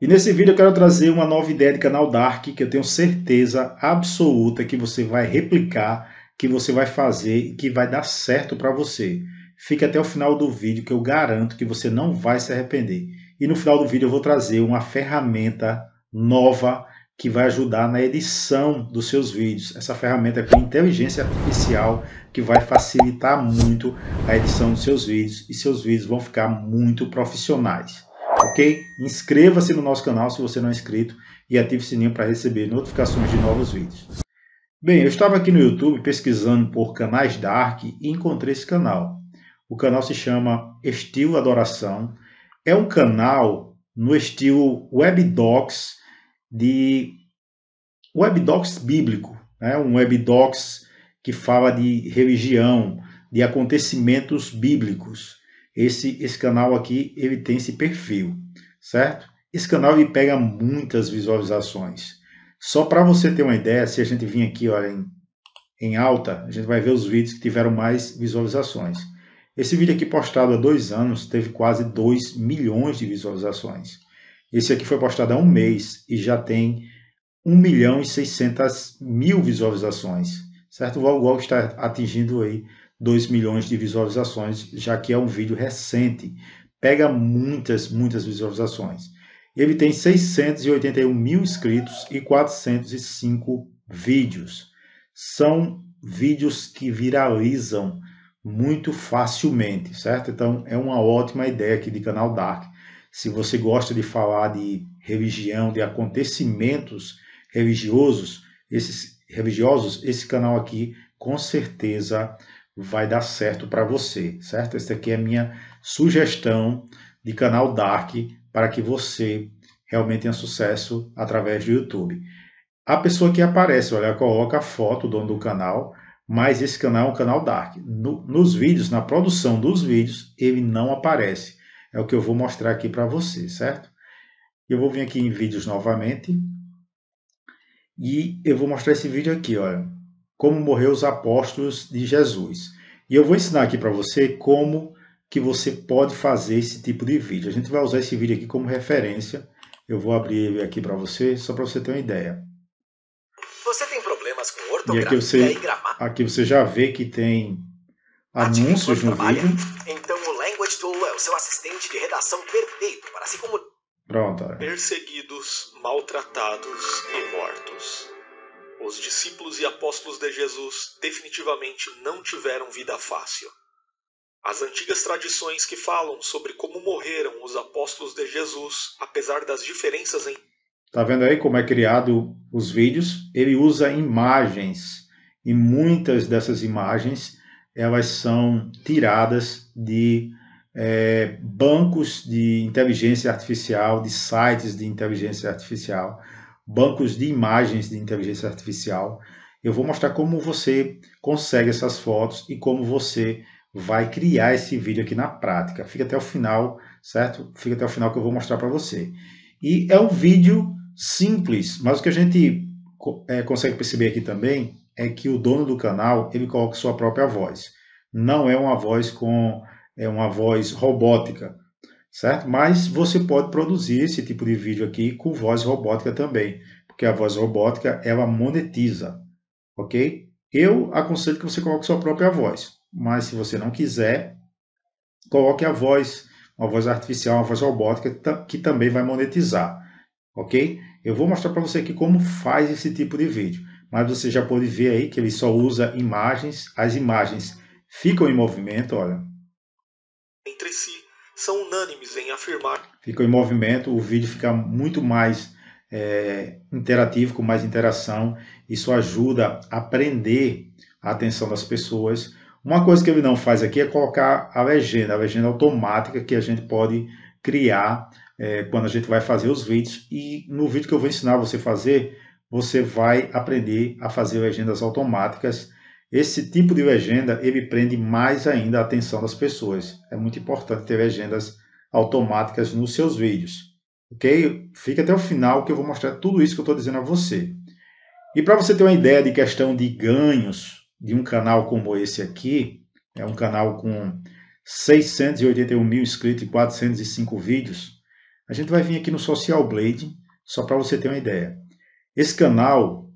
E nesse vídeo eu quero trazer uma nova ideia de canal Dark que eu tenho certeza absoluta que você vai replicar, que você vai fazer e que vai dar certo para você. Fique até o final do vídeo que eu garanto que você não vai se arrepender. E no final do vídeo eu vou trazer uma ferramenta nova que vai ajudar na edição dos seus vídeos. Essa ferramenta é com inteligência artificial que vai facilitar muito a edição dos seus vídeos e seus vídeos vão ficar muito profissionais ok? Inscreva-se no nosso canal se você não é inscrito e ative o sininho para receber notificações de novos vídeos. Bem, eu estava aqui no YouTube pesquisando por canais Dark e encontrei esse canal. O canal se chama Estilo Adoração. É um canal no estilo webdocs de webdocs bíblico, né? um webdocs que fala de religião, de acontecimentos bíblicos esse, esse canal aqui ele tem esse perfil, certo? Esse canal ele pega muitas visualizações. Só para você ter uma ideia, se a gente vir aqui olha, em, em alta, a gente vai ver os vídeos que tiveram mais visualizações. Esse vídeo aqui postado há dois anos teve quase 2 milhões de visualizações. Esse aqui foi postado há um mês e já tem 1 milhão e 600 mil visualizações, certo? O Valgol está atingindo aí 2 milhões de visualizações, já que é um vídeo recente, pega muitas, muitas visualizações. Ele tem 681 mil inscritos e 405 vídeos. São vídeos que viralizam muito facilmente, certo? Então é uma ótima ideia aqui de canal Dark. Se você gosta de falar de religião, de acontecimentos religiosos, esses religiosos, esse canal aqui com certeza vai dar certo para você, certo? Essa aqui é a minha sugestão de canal Dark para que você realmente tenha sucesso através do YouTube. A pessoa que aparece, olha, coloca a foto do dono do canal, mas esse canal é um canal Dark. No, nos vídeos, na produção dos vídeos, ele não aparece. É o que eu vou mostrar aqui para você, certo? Eu vou vir aqui em vídeos novamente. E eu vou mostrar esse vídeo aqui, olha como morreram os apóstolos de Jesus. E eu vou ensinar aqui para você como que você pode fazer esse tipo de vídeo. A gente vai usar esse vídeo aqui como referência. Eu vou abrir ele aqui para você, só para você ter uma ideia. Você tem problemas com ortografia e, aqui você, e aqui você já vê que tem ah, tipo, anúncios no trabalha. vídeo. Então o Language Tool é o seu assistente de redação perfeito para se comunicar. Pronto. Perseguidos, maltratados e mortos. Os discípulos e apóstolos de Jesus definitivamente não tiveram vida fácil. As antigas tradições que falam sobre como morreram os apóstolos de Jesus, apesar das diferenças em. Tá vendo aí como é criado os vídeos? Ele usa imagens e muitas dessas imagens elas são tiradas de é, bancos de inteligência artificial, de sites de inteligência artificial bancos de imagens de inteligência artificial. Eu vou mostrar como você consegue essas fotos e como você vai criar esse vídeo aqui na prática. Fica até o final, certo? Fica até o final que eu vou mostrar para você. E é um vídeo simples, mas o que a gente é, consegue perceber aqui também é que o dono do canal ele coloca sua própria voz. Não é uma voz com é uma voz robótica, certo? Mas você pode produzir esse tipo de vídeo aqui com voz robótica também, porque a voz robótica ela monetiza, ok? Eu aconselho que você coloque sua própria voz, mas se você não quiser, coloque a voz, uma voz artificial, uma voz robótica que também vai monetizar, ok? Eu vou mostrar para você aqui como faz esse tipo de vídeo, mas você já pode ver aí que ele só usa imagens, as imagens ficam em movimento, olha. Entre si são unânimes em afirmar. Fica em movimento, o vídeo fica muito mais é, interativo, com mais interação. Isso ajuda a prender a atenção das pessoas. Uma coisa que ele não faz aqui é colocar a legenda, a legenda automática que a gente pode criar é, quando a gente vai fazer os vídeos. E no vídeo que eu vou ensinar você a fazer, você vai aprender a fazer legendas automáticas esse tipo de legenda ele prende mais ainda a atenção das pessoas. É muito importante ter legendas automáticas nos seus vídeos, ok? Fica até o final que eu vou mostrar tudo isso que eu estou dizendo a você. E para você ter uma ideia de questão de ganhos de um canal como esse aqui, é um canal com 681 mil inscritos e 405 vídeos, a gente vai vir aqui no Social Blade, só para você ter uma ideia. Esse canal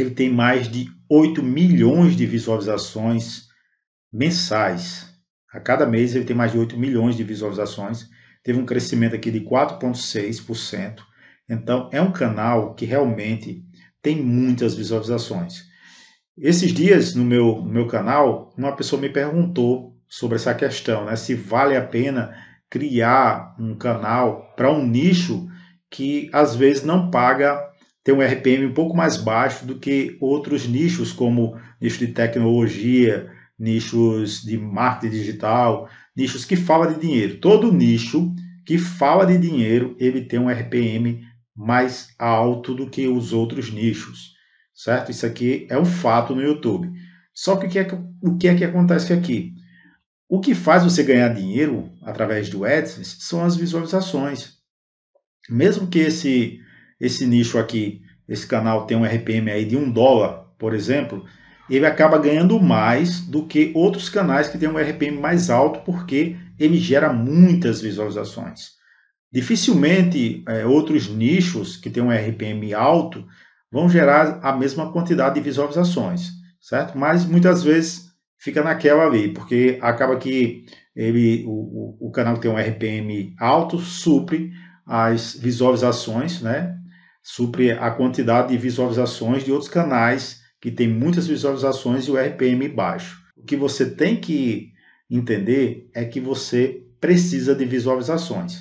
ele tem mais de 8 milhões de visualizações mensais. A cada mês ele tem mais de 8 milhões de visualizações. Teve um crescimento aqui de 4,6%. Então é um canal que realmente tem muitas visualizações. Esses dias no meu, no meu canal, uma pessoa me perguntou sobre essa questão, né? Se vale a pena criar um canal para um nicho que às vezes não paga tem um RPM um pouco mais baixo do que outros nichos, como nicho de tecnologia, nichos de marketing digital, nichos que fala de dinheiro. Todo nicho que fala de dinheiro, ele tem um RPM mais alto do que os outros nichos, certo? Isso aqui é um fato no YouTube. Só que o que é que, o que, é que acontece aqui? O que faz você ganhar dinheiro através do AdSense são as visualizações. Mesmo que esse esse nicho aqui, esse canal tem um RPM aí de um dólar, por exemplo, ele acaba ganhando mais do que outros canais que têm um RPM mais alto, porque ele gera muitas visualizações. Dificilmente é, outros nichos que têm um RPM alto vão gerar a mesma quantidade de visualizações, certo? Mas muitas vezes fica naquela ali, porque acaba que ele, o, o, o canal que tem um RPM alto supre as visualizações, né? supre a quantidade de visualizações de outros canais que tem muitas visualizações e o RPM baixo. O que você tem que entender é que você precisa de visualizações.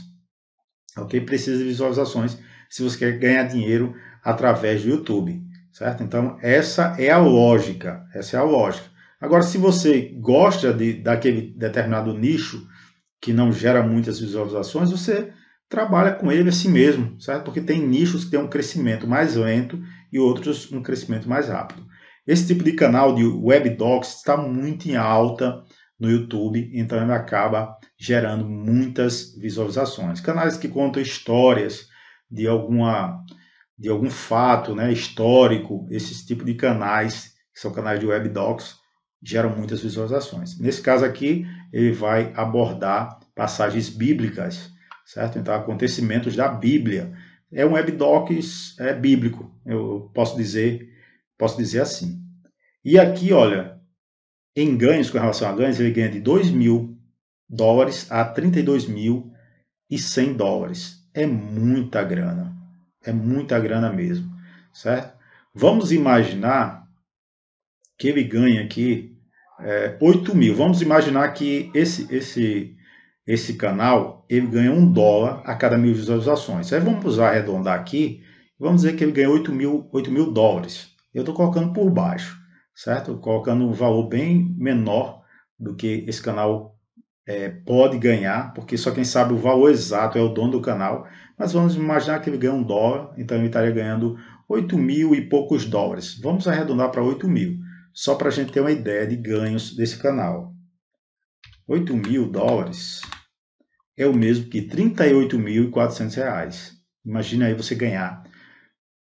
Ok? Precisa de visualizações se você quer ganhar dinheiro através do YouTube, certo? Então, essa é a lógica, essa é a lógica. Agora, se você gosta de, daquele determinado nicho que não gera muitas visualizações, você trabalha com ele assim mesmo, certo? Porque tem nichos que têm um crescimento mais lento e outros um crescimento mais rápido. Esse tipo de canal de web docs está muito em alta no YouTube, então ele acaba gerando muitas visualizações. Canais que contam histórias de alguma de algum fato, né, histórico, esses tipos de canais, que são canais de web docs, geram muitas visualizações. Nesse caso aqui, ele vai abordar passagens bíblicas certo? Então, acontecimentos da Bíblia. É um webdocs é, bíblico, eu posso dizer, posso dizer assim. E aqui, olha, em ganhos, com relação a ganhos, ele ganha de 2 mil dólares a 32 mil e 100 dólares. É muita grana, é muita grana mesmo, certo? Vamos imaginar que ele ganha aqui é, 8 mil. Vamos imaginar que esse, esse esse canal ele ganha um dólar a cada mil visualizações. Aí vamos arredondar aqui, vamos dizer que ele ganha 8 mil, 8 mil dólares. Eu estou colocando por baixo, certo? Colocando um valor bem menor do que esse canal é, pode ganhar, porque só quem sabe o valor exato é o dono do canal. Mas vamos imaginar que ele ganha um dólar, então ele estaria ganhando 8 mil e poucos dólares. Vamos arredondar para 8 mil, só para a gente ter uma ideia de ganhos desse canal. 8 mil dólares é o mesmo que R$ 38.400. Imagina aí você ganhar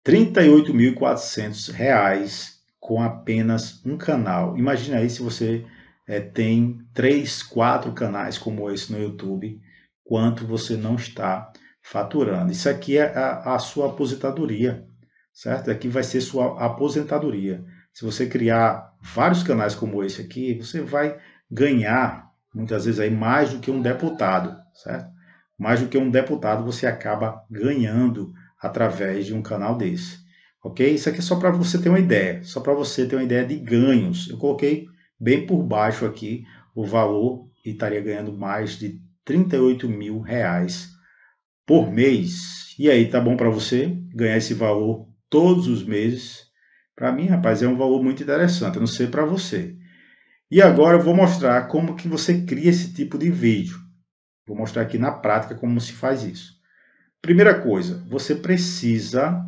R$ 38.400 com apenas um canal. Imagina aí se você é, tem três, quatro canais como esse no YouTube, quanto você não está faturando. Isso aqui é a, a sua aposentadoria, certo? Aqui vai ser sua aposentadoria. Se você criar vários canais como esse aqui, você vai ganhar muitas vezes aí mais do que um deputado certo? Mais do que um deputado você acaba ganhando através de um canal desse, ok? Isso aqui é só para você ter uma ideia, só para você ter uma ideia de ganhos. Eu coloquei bem por baixo aqui o valor e estaria ganhando mais de 38 mil reais por mês. E aí, tá bom para você ganhar esse valor todos os meses? Para mim, rapaz, é um valor muito interessante, eu não sei para você. E agora eu vou mostrar como que você cria esse tipo de vídeo. Vou mostrar aqui na prática como se faz isso. Primeira coisa, você precisa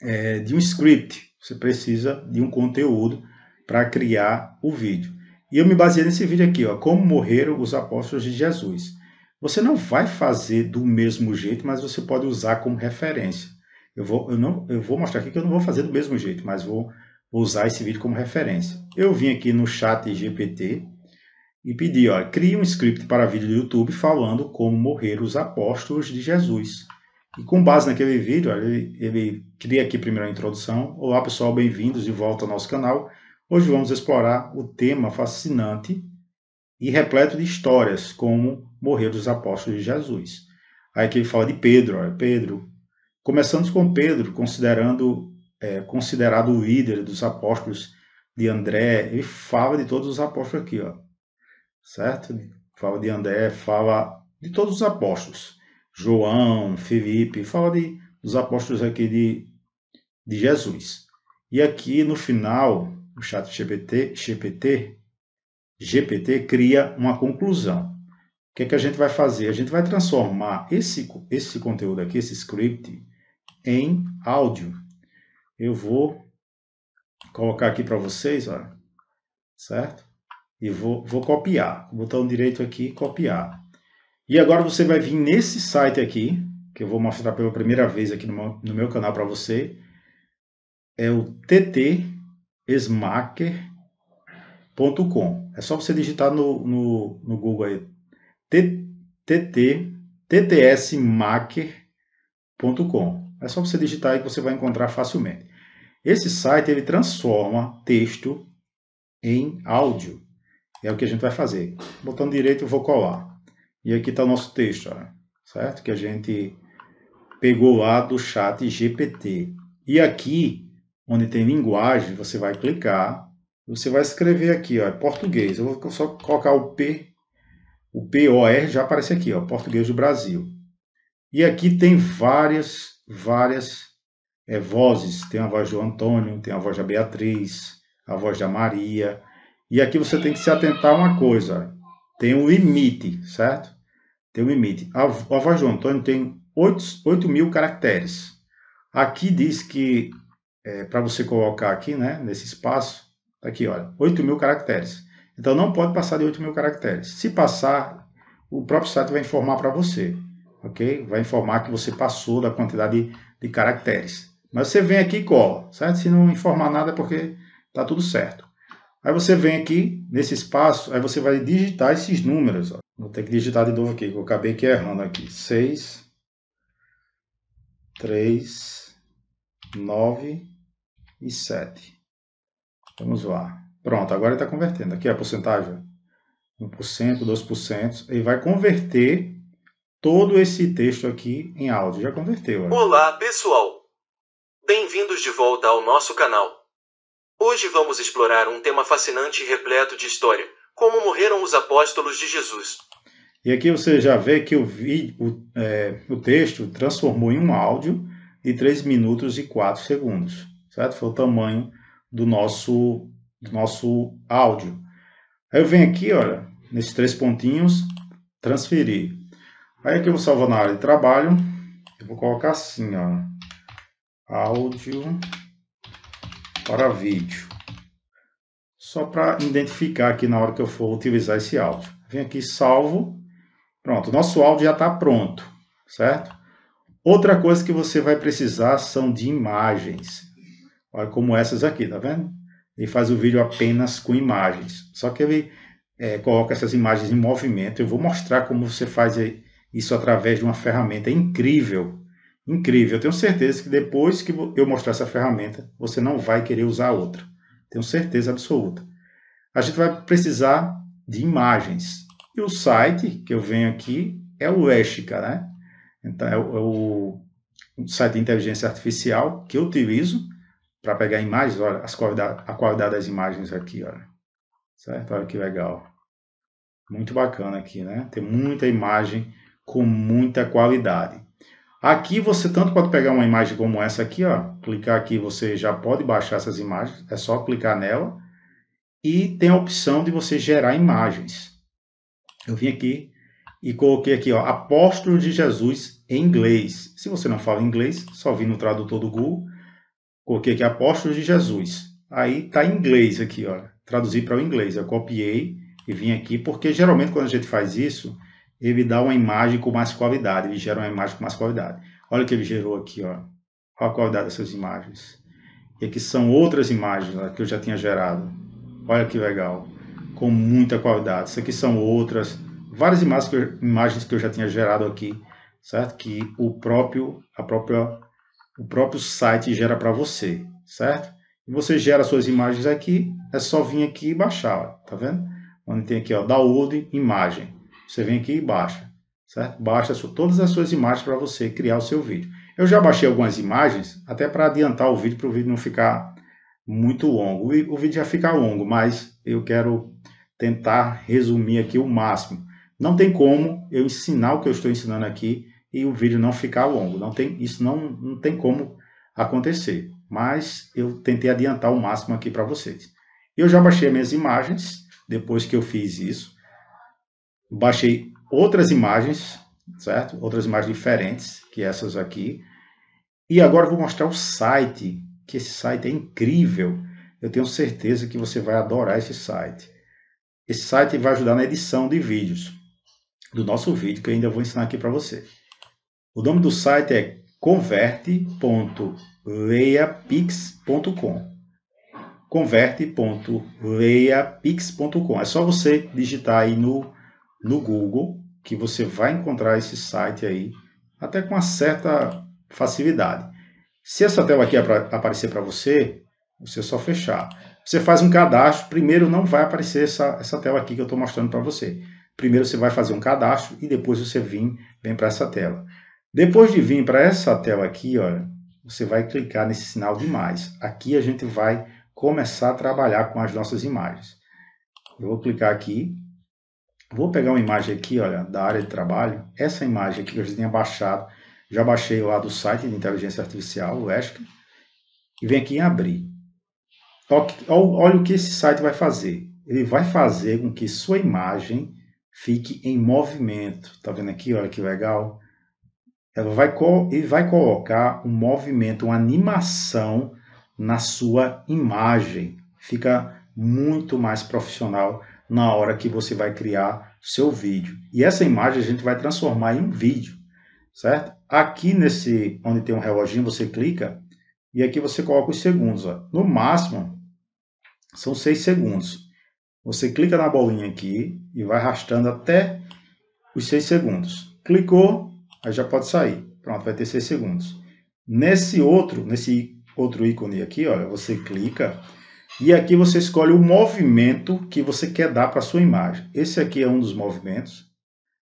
é, de um script, você precisa de um conteúdo para criar o vídeo. E eu me baseei nesse vídeo aqui, ó, como morreram os apóstolos de Jesus. Você não vai fazer do mesmo jeito, mas você pode usar como referência. Eu vou, eu não, eu vou mostrar aqui que eu não vou fazer do mesmo jeito, mas vou, vou usar esse vídeo como referência. Eu vim aqui no chat GPT, e pedir, ó, crie um script para vídeo do YouTube falando como morreram os apóstolos de Jesus. E com base naquele vídeo, ele, ele cria aqui primeiro a introdução. Olá pessoal, bem-vindos de volta ao nosso canal. Hoje vamos explorar o tema fascinante e repleto de histórias como morreram os apóstolos de Jesus. Aí que ele fala de Pedro, ó, Pedro. Começamos com Pedro, considerando é, considerado o líder dos apóstolos de André, ele fala de todos os apóstolos aqui, ó certo? Fala de André, fala de todos os apóstolos. João, Felipe, fala de, dos apóstolos aqui de, de Jesus. E aqui no final, o chat GPT, GPT, GPT cria uma conclusão. O que, é que a gente vai fazer? A gente vai transformar esse, esse conteúdo aqui, esse script, em áudio. Eu vou colocar aqui para vocês, ó, certo? e vou, vou copiar. Botão direito aqui, copiar. E agora você vai vir nesse site aqui, que eu vou mostrar pela primeira vez aqui no meu, no meu canal para você. É o ttsmaker.com É só você digitar no, no, no Google aí. TT, ttsmacker.com. É só você digitar aí que você vai encontrar facilmente. Esse site ele transforma texto em áudio. É o que a gente vai fazer. Botão direito eu vou colar. E aqui está o nosso texto, ó, certo? Que a gente pegou lá do chat GPT. E aqui, onde tem linguagem, você vai clicar. Você vai escrever aqui, ó, português. Eu vou só colocar o P. O P O R já aparece aqui, ó, português do Brasil. E aqui tem várias, várias é, vozes. Tem a voz do Antônio, tem a voz da Beatriz, a voz da Maria, e aqui você tem que se atentar a uma coisa: tem um limite, certo? Tem um limite. A, a voz do Antônio tem 8, 8 mil caracteres. Aqui diz que, é, para você colocar aqui, né, nesse espaço, tá aqui, olha, 8 mil caracteres. Então não pode passar de 8 mil caracteres. Se passar, o próprio site vai informar para você, ok? Vai informar que você passou da quantidade de, de caracteres. Mas você vem aqui e cola, certo? Se não informar nada, é porque tá tudo certo. Aí você vem aqui nesse espaço, aí você vai digitar esses números. Ó. Vou ter que digitar de novo aqui, que eu acabei que errando aqui. 6, 3, 9 e 7. Vamos lá. Pronto, agora está convertendo. Aqui é a porcentagem. 1%, 2%. Ele vai converter todo esse texto aqui em áudio. Já converteu. Olá, pessoal. Bem-vindos de volta ao nosso canal. Hoje vamos explorar um tema fascinante e repleto de história: como morreram os apóstolos de Jesus. E aqui você já vê que o, vídeo, é, o texto transformou em um áudio de 3 minutos e 4 segundos, certo? Foi o tamanho do nosso, do nosso áudio. Aí eu venho aqui, olha, nesses três pontinhos, transferir. Aí aqui eu vou salvar na área de trabalho, eu vou colocar assim, ó, áudio para vídeo. Só para identificar aqui na hora que eu for utilizar esse áudio. Vem aqui, salvo. Pronto, nosso áudio já está pronto, certo? Outra coisa que você vai precisar são de imagens. Olha como essas aqui, tá vendo? Ele faz o vídeo apenas com imagens. Só que ele é, coloca essas imagens em movimento. Eu vou mostrar como você faz isso através de uma ferramenta incrível incrível. Eu tenho certeza que depois que eu mostrar essa ferramenta, você não vai querer usar outra. Tenho certeza absoluta. A gente vai precisar de imagens. E o site que eu venho aqui é o Estica, né? Então, é o, é o site de inteligência artificial que eu utilizo para pegar imagens. Olha as qualidade, a qualidade das imagens aqui, olha. Certo? Olha que legal. Muito bacana aqui, né? Tem muita imagem com muita qualidade. Aqui você tanto pode pegar uma imagem como essa aqui, ó, clicar aqui você já pode baixar essas imagens, é só clicar nela e tem a opção de você gerar imagens. Eu vim aqui e coloquei aqui, ó, Apóstolo de Jesus em inglês. Se você não fala inglês, só vi no tradutor do Google, coloquei aqui Apóstolo de Jesus. Aí tá em inglês aqui, ó, traduzir para o inglês. Eu copiei e vim aqui porque geralmente quando a gente faz isso, ele dá uma imagem com mais qualidade, ele gera uma imagem com mais qualidade. Olha o que ele gerou aqui, ó. Olha a qualidade dessas imagens. E aqui são outras imagens ó, que eu já tinha gerado. Olha que legal. Com muita qualidade. Isso aqui são outras. Várias imagens que eu, imagens que eu já tinha gerado aqui. Certo? Que o próprio, a própria, o próprio site gera para você. Certo? E você gera suas imagens aqui. É só vir aqui e baixar. Ó, tá vendo? Onde tem aqui, ó, download imagem. Você vem aqui e baixa, certo? Baixa todas as suas imagens para você criar o seu vídeo. Eu já baixei algumas imagens, até para adiantar o vídeo, para o vídeo não ficar muito longo. O vídeo já fica longo, mas eu quero tentar resumir aqui o máximo. Não tem como eu ensinar o que eu estou ensinando aqui e o vídeo não ficar longo. Não tem, isso não, não tem como acontecer. Mas eu tentei adiantar o máximo aqui para vocês. Eu já baixei minhas imagens depois que eu fiz isso baixei outras imagens, certo? Outras imagens diferentes que essas aqui. E agora vou mostrar o site, que esse site é incrível. Eu tenho certeza que você vai adorar esse site. Esse site vai ajudar na edição de vídeos do nosso vídeo que eu ainda vou ensinar aqui para você. O nome do site é converte.leiapix.com converte.leiapix.com É só você digitar aí no no Google que você vai encontrar esse site aí até com uma certa facilidade. Se essa tela aqui aparecer para você, você só fechar. Você faz um cadastro, primeiro não vai aparecer essa, essa tela aqui que eu estou mostrando para você. Primeiro você vai fazer um cadastro e depois você vem, vem para essa tela. Depois de vir para essa tela aqui, olha, você vai clicar nesse sinal de mais. Aqui a gente vai começar a trabalhar com as nossas imagens. Eu vou clicar aqui, Vou pegar uma imagem aqui, olha, da área de trabalho. Essa imagem aqui que eu já tinha baixado, já baixei lá do site de inteligência artificial, o ESC, e vem aqui em abrir. Olha o que esse site vai fazer. Ele vai fazer com que sua imagem fique em movimento. Tá vendo aqui? Olha que legal. Ela vai ele vai colocar um movimento, uma animação na sua imagem. Fica muito mais profissional na hora que você vai criar seu vídeo. E essa imagem a gente vai transformar em um vídeo, certo? Aqui nesse, onde tem um reloginho, você clica e aqui você coloca os segundos. Ó. No máximo, são 6 segundos. Você clica na bolinha aqui e vai arrastando até os 6 segundos. Clicou, aí já pode sair. Pronto, vai ter 6 segundos. Nesse outro, nesse outro ícone aqui, olha, você clica e aqui você escolhe o movimento que você quer dar para a sua imagem. Esse aqui é um dos movimentos.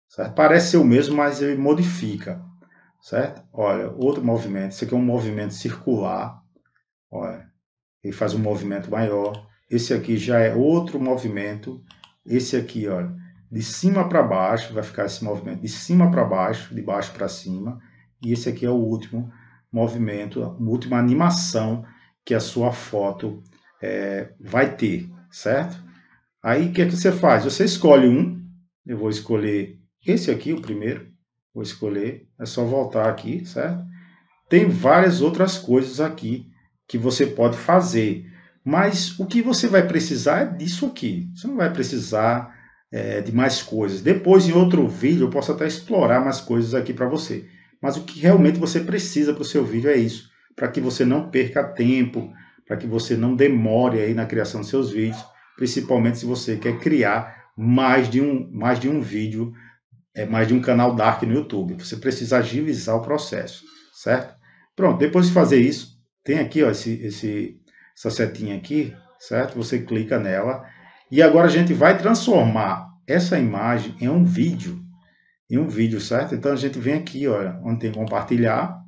Certo? Parece ser o mesmo, mas ele modifica. Certo? Olha, outro movimento. Esse aqui é um movimento circular. Olha, ele faz um movimento maior. Esse aqui já é outro movimento. Esse aqui, olha, de cima para baixo, vai ficar esse movimento de cima para baixo, de baixo para cima. E esse aqui é o último movimento, a última animação que é a sua foto é, vai ter, certo? Aí o que é que você faz? Você escolhe um, eu vou escolher esse aqui, o primeiro, vou escolher, é só voltar aqui, certo? Tem várias outras coisas aqui que você pode fazer, mas o que você vai precisar é disso aqui, você não vai precisar é, de mais coisas. Depois, em outro vídeo, eu posso até explorar mais coisas aqui para você, mas o que realmente você precisa para o seu vídeo é isso, para que você não perca tempo, para que você não demore aí na criação de seus vídeos, principalmente se você quer criar mais de um, mais de um vídeo, é, mais de um canal dark no YouTube. Você precisa agilizar o processo, certo? Pronto, depois de fazer isso, tem aqui ó, esse, esse, essa setinha aqui, certo? Você clica nela e agora a gente vai transformar essa imagem em um vídeo, em um vídeo, certo? Então a gente vem aqui, olha, onde tem compartilhar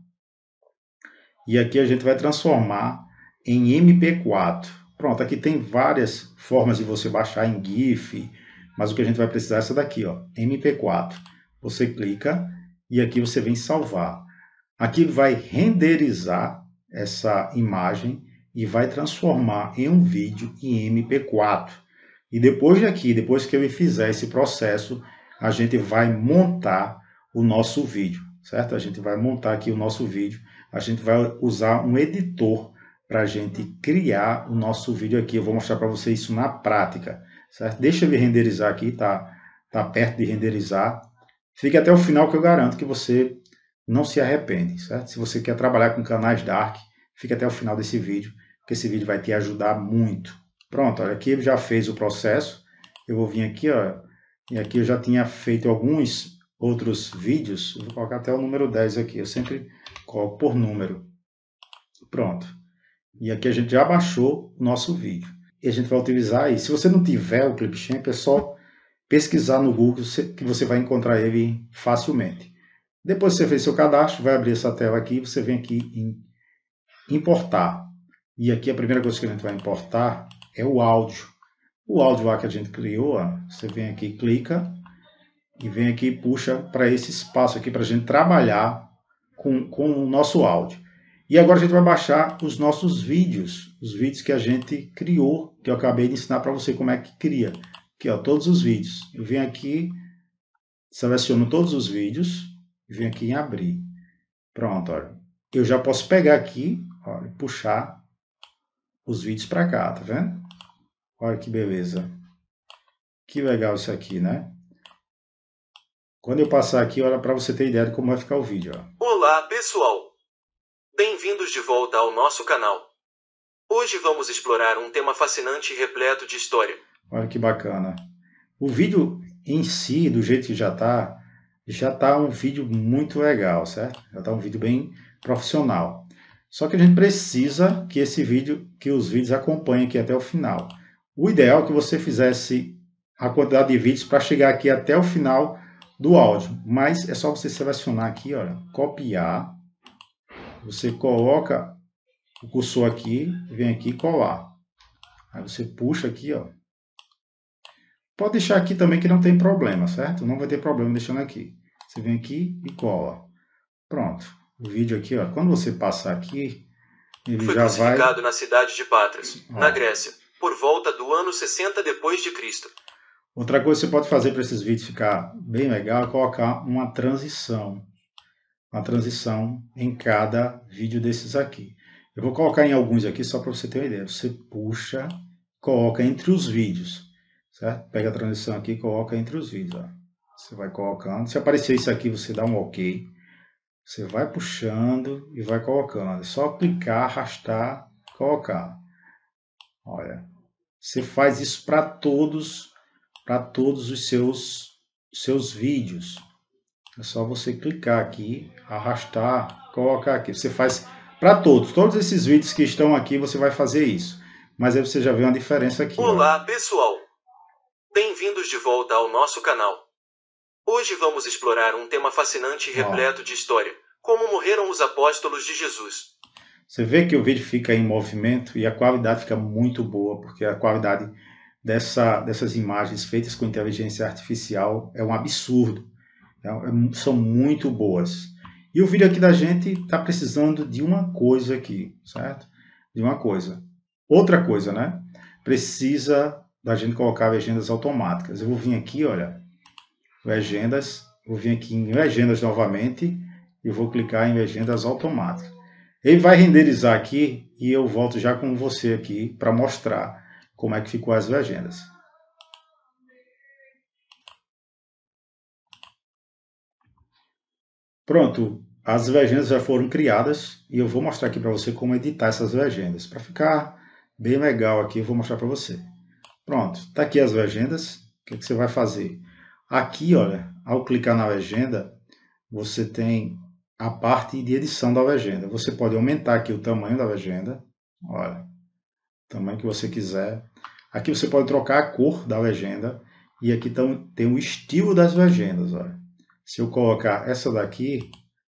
e aqui a gente vai transformar em MP4. Pronto, aqui tem várias formas de você baixar em GIF, mas o que a gente vai precisar é essa daqui, ó, MP4. Você clica e aqui você vem salvar. Aqui vai renderizar essa imagem e vai transformar em um vídeo em MP4. E depois aqui depois que ele fizer esse processo, a gente vai montar o nosso vídeo, certo? A gente vai montar aqui o nosso vídeo, a gente vai usar um editor para a gente criar o nosso vídeo aqui. Eu vou mostrar para vocês isso na prática, certo? Deixa ele renderizar aqui, tá, tá perto de renderizar. Fique até o final que eu garanto que você não se arrepende, certo? Se você quer trabalhar com canais dark, fique até o final desse vídeo, que esse vídeo vai te ajudar muito. Pronto, olha aqui ele já fez o processo. Eu vou vir aqui, ó, e aqui eu já tinha feito alguns outros vídeos. Eu vou colocar até o número 10 aqui. Eu sempre coloco por número. Pronto. E aqui a gente já baixou o nosso vídeo. E a gente vai utilizar aí. Se você não tiver o Clipchamp, é só pesquisar no Google que você vai encontrar ele facilmente. Depois que você fez seu cadastro, vai abrir essa tela aqui, você vem aqui em importar. E aqui a primeira coisa que a gente vai importar é o áudio. O áudio lá que a gente criou, ó, você vem aqui, clica e vem aqui e puxa para esse espaço aqui para a gente trabalhar com, com o nosso áudio. E agora a gente vai baixar os nossos vídeos, os vídeos que a gente criou, que eu acabei de ensinar para você como é que cria. Aqui, ó, todos os vídeos. Eu venho aqui, seleciono todos os vídeos, e venho aqui em abrir. Pronto, olha. Eu já posso pegar aqui, puxar os vídeos para cá, tá vendo? Olha que beleza. Que legal isso aqui, né? Quando eu passar aqui, olha para você ter ideia de como vai ficar o vídeo. Ó. Olá, pessoal! Bem-vindos de volta ao nosso canal. Hoje vamos explorar um tema fascinante e repleto de história. Olha que bacana. O vídeo em si, do jeito que já está, já está um vídeo muito legal, certo? Já está um vídeo bem profissional. Só que a gente precisa que esse vídeo, que os vídeos acompanhem aqui até o final. O ideal é que você fizesse a quantidade de vídeos para chegar aqui até o final do áudio, mas é só você selecionar aqui, olha, copiar você coloca o cursor aqui, vem aqui colar. Aí você puxa aqui, ó. Pode deixar aqui também que não tem problema, certo? Não vai ter problema deixando aqui. Você vem aqui e cola. Pronto. O vídeo aqui, ó. Quando você passar aqui, ele Foi já vai... Foi na cidade de Patras, ó. na Grécia, por volta do ano 60 depois de Cristo. Outra coisa que você pode fazer para esses vídeos ficar bem legal é colocar uma transição uma transição em cada vídeo desses aqui. Eu vou colocar em alguns aqui só para você ter uma ideia. Você puxa, coloca entre os vídeos, certo? Pega a transição aqui e coloca entre os vídeos, ó. Você vai colocando. Se aparecer isso aqui, você dá um OK. Você vai puxando e vai colocando. É só clicar, arrastar, colocar. Olha, você faz isso para todos, para todos os seus, seus vídeos. É só você clicar aqui, arrastar, colocar aqui. Você faz para todos, todos esses vídeos que estão aqui, você vai fazer isso. Mas aí você já vê uma diferença aqui. Olá, né? pessoal. Bem-vindos de volta ao nosso canal. Hoje vamos explorar um tema fascinante e repleto de história, como morreram os apóstolos de Jesus. Você vê que o vídeo fica em movimento e a qualidade fica muito boa, porque a qualidade dessa, dessas imagens feitas com inteligência artificial é um absurdo. Então, é são muito boas. E o vídeo aqui da gente está precisando de uma coisa aqui, certo? De uma coisa. Outra coisa, né? Precisa da gente colocar legendas automáticas. Eu vou vir aqui, olha, legendas, vou vir aqui em legendas novamente e vou clicar em legendas automáticas. Ele vai renderizar aqui e eu volto já com você aqui para mostrar como é que ficou as legendas. Pronto, as legendas já foram criadas e eu vou mostrar aqui para você como editar essas legendas. Para ficar bem legal aqui, eu vou mostrar para você. Pronto, está aqui as legendas. O que, é que você vai fazer? Aqui, olha, ao clicar na legenda, você tem a parte de edição da legenda. Você pode aumentar aqui o tamanho da legenda. Olha, tamanho que você quiser. Aqui você pode trocar a cor da legenda. E aqui tem o estilo das legendas, olha. Se eu colocar essa daqui,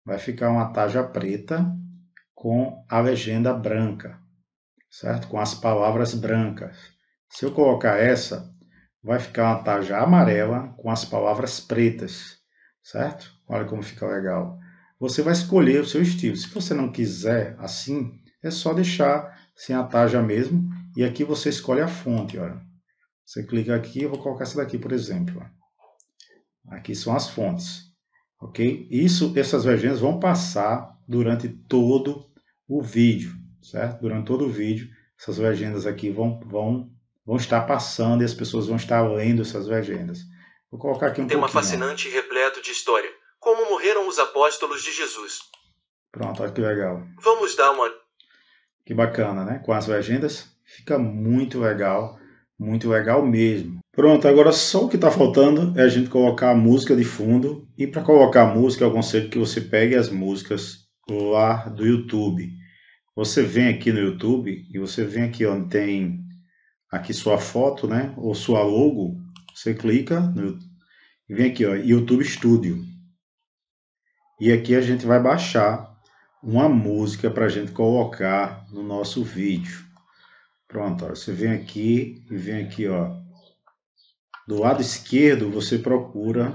vai ficar uma tarja preta com a legenda branca, certo? Com as palavras brancas. Se eu colocar essa, vai ficar uma tarja amarela com as palavras pretas, certo? Olha como fica legal. Você vai escolher o seu estilo. Se você não quiser assim, é só deixar sem a tarja mesmo. E aqui você escolhe a fonte, olha. Você clica aqui, eu vou colocar essa daqui, por exemplo. olha. Aqui são as fontes, ok? Isso, essas legendas vão passar durante todo o vídeo, certo? Durante todo o vídeo, essas legendas aqui vão, vão, vão estar passando e as pessoas vão estar lendo essas legendas. Vou colocar aqui um Tema pouquinho. fascinante e repleto de história. Como morreram os apóstolos de Jesus. Pronto, olha que legal. Vamos dar uma... Que bacana, né? Com as legendas, fica muito legal, muito legal mesmo. Pronto, agora só o que está faltando é a gente colocar a música de fundo. E para colocar a música, eu aconselho que você pegue as músicas lá do YouTube. Você vem aqui no YouTube e você vem aqui onde tem aqui sua foto, né? Ou sua logo. Você clica no, e vem aqui, ó, YouTube Studio. E aqui a gente vai baixar uma música para a gente colocar no nosso vídeo. Pronto, ó, você vem aqui e vem aqui, ó, do lado esquerdo você procura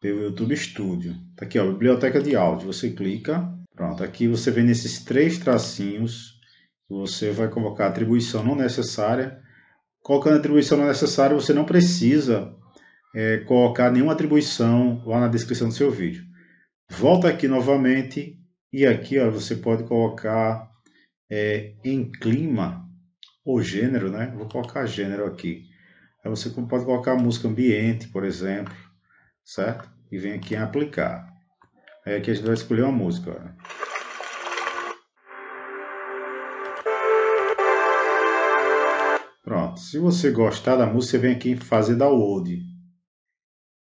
pelo YouTube Studio. Tá aqui, ó, biblioteca de áudio. Você clica, pronto. Aqui você vem nesses três tracinhos. Você vai colocar atribuição não necessária. Colocando atribuição não necessária, você não precisa é, colocar nenhuma atribuição lá na descrição do seu vídeo. Volta aqui novamente e aqui ó, você pode colocar é, em clima ou gênero, né? Vou colocar gênero aqui. Aí você pode colocar música ambiente, por exemplo, certo? E vem aqui em aplicar. Aí aqui a gente vai escolher uma música, olha. Pronto, se você gostar da música, você vem aqui em fazer download.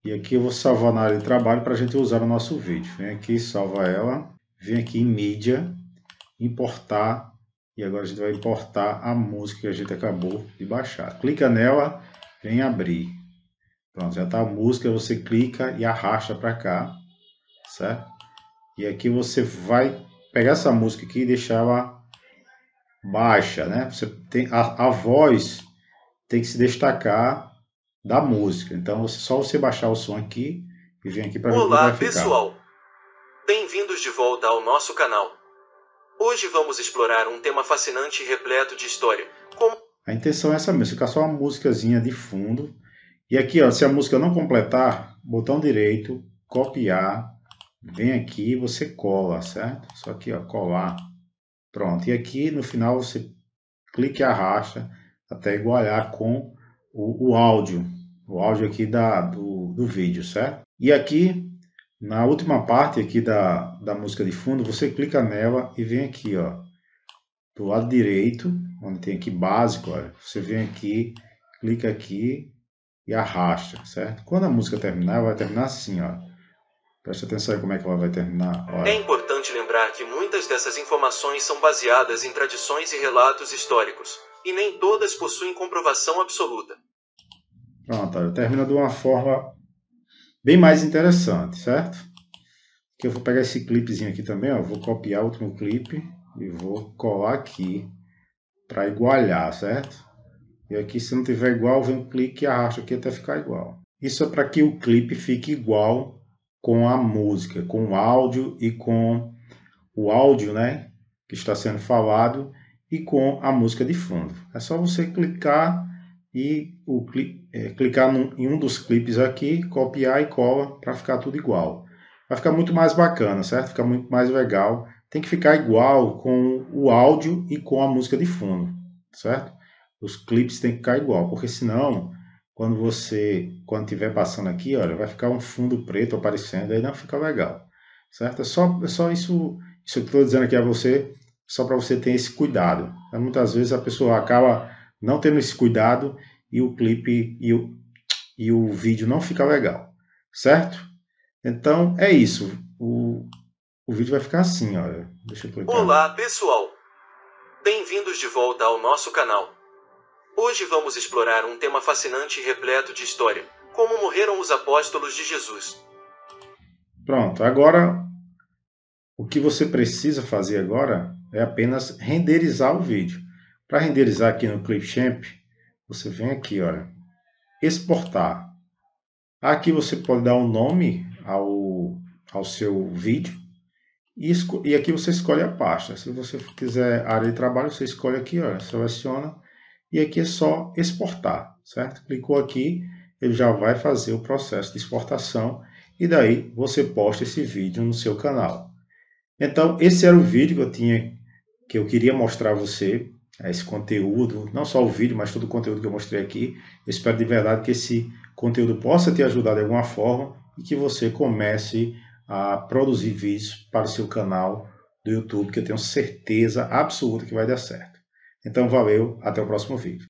E aqui eu vou salvar na área de trabalho para a gente usar no nosso vídeo. Vem aqui, salva ela. Vem aqui em mídia, importar. E agora a gente vai importar a música que a gente acabou de baixar. Clica nela vem abrir. Pronto, já está a música, você clica e arrasta para cá, certo? E aqui você vai pegar essa música aqui e deixar ela baixa, né? Você tem a, a voz tem que se destacar da música. Então, você, só você baixar o som aqui e vem aqui para ver Olá, pessoal. Bem-vindos de volta ao nosso canal. Hoje vamos explorar um tema fascinante e repleto de história, como a intenção é essa mesmo, ficar só uma músicazinha de fundo. E aqui, ó, se a música não completar, botão direito, copiar, vem aqui e você cola, certo? Só aqui, ó, colar. Pronto. E aqui no final você clica e arrasta até igualar com o, o áudio. O áudio aqui da, do, do vídeo, certo? E aqui, na última parte aqui da, da música de fundo, você clica nela e vem aqui, ó, do lado direito, onde tem aqui básico, olha, você vem aqui, clica aqui e arrasta, certo? Quando a música terminar, vai terminar assim, ó. Preste atenção aí como é que ela vai terminar. Olha. É importante lembrar que muitas dessas informações são baseadas em tradições e relatos históricos, e nem todas possuem comprovação absoluta. Pronto, olha, termina de uma forma bem mais interessante, certo? Que eu vou pegar esse clipezinho aqui também, ó, vou copiar o último clipe e vou colar aqui para igualar, certo? E aqui se não tiver igual, vem um clique e arrasta aqui até ficar igual. Isso é para que o clipe fique igual com a música, com o áudio e com o áudio, né, que está sendo falado e com a música de fundo. É só você clicar e o cli é, clicar num, em um dos clipes aqui, copiar e cola para ficar tudo igual. Vai ficar muito mais bacana, certo? Fica muito mais legal tem que ficar igual com o áudio e com a música de fundo, certo? Os clipes tem que ficar igual, porque senão, quando você, quando tiver passando aqui, olha, vai ficar um fundo preto aparecendo, aí não fica legal, certo? É só, é só isso, isso que eu estou dizendo aqui a você, só para você ter esse cuidado. Então, muitas vezes a pessoa acaba não tendo esse cuidado e o clipe e o, e o vídeo não fica legal, certo? Então é isso. O, o vídeo vai ficar assim, olha. Deixa eu Olá, pessoal. Bem-vindos de volta ao nosso canal. Hoje vamos explorar um tema fascinante e repleto de história: como morreram os apóstolos de Jesus. Pronto, agora o que você precisa fazer agora é apenas renderizar o vídeo. Para renderizar aqui no Clipchamp, você vem aqui, olha, exportar. Aqui você pode dar um nome ao, ao seu vídeo. E, e aqui você escolhe a pasta. Se você quiser área de trabalho, você escolhe aqui, olha, seleciona. E aqui é só exportar, certo? Clicou aqui, ele já vai fazer o processo de exportação. E daí você posta esse vídeo no seu canal. Então, esse era o vídeo que eu tinha, que eu queria mostrar a você, né, esse conteúdo, não só o vídeo, mas todo o conteúdo que eu mostrei aqui. Eu espero de verdade que esse conteúdo possa te ajudar de alguma forma e que você comece a produzir vídeos para o seu canal do YouTube, que eu tenho certeza absoluta que vai dar certo. Então, valeu, até o próximo vídeo.